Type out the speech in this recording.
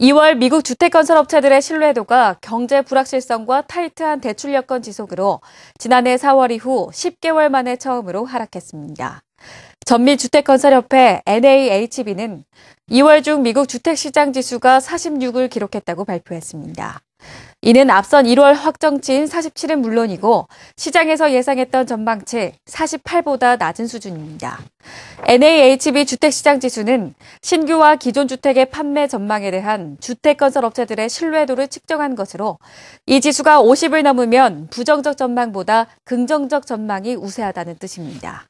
2월 미국 주택건설업체들의 신뢰도가 경제 불확실성과 타이트한 대출 여건 지속으로 지난해 4월 이후 10개월 만에 처음으로 하락했습니다. 전미 주택건설협회 NAHB는 2월 중 미국 주택시장 지수가 46을 기록했다고 발표했습니다. 이는 앞선 1월 확정치인 47은 물론이고 시장에서 예상했던 전망치 48보다 낮은 수준입니다. NAHB 주택시장 지수는 신규와 기존 주택의 판매 전망에 대한 주택 건설 업체들의 신뢰도를 측정한 것으로 이 지수가 50을 넘으면 부정적 전망보다 긍정적 전망이 우세하다는 뜻입니다.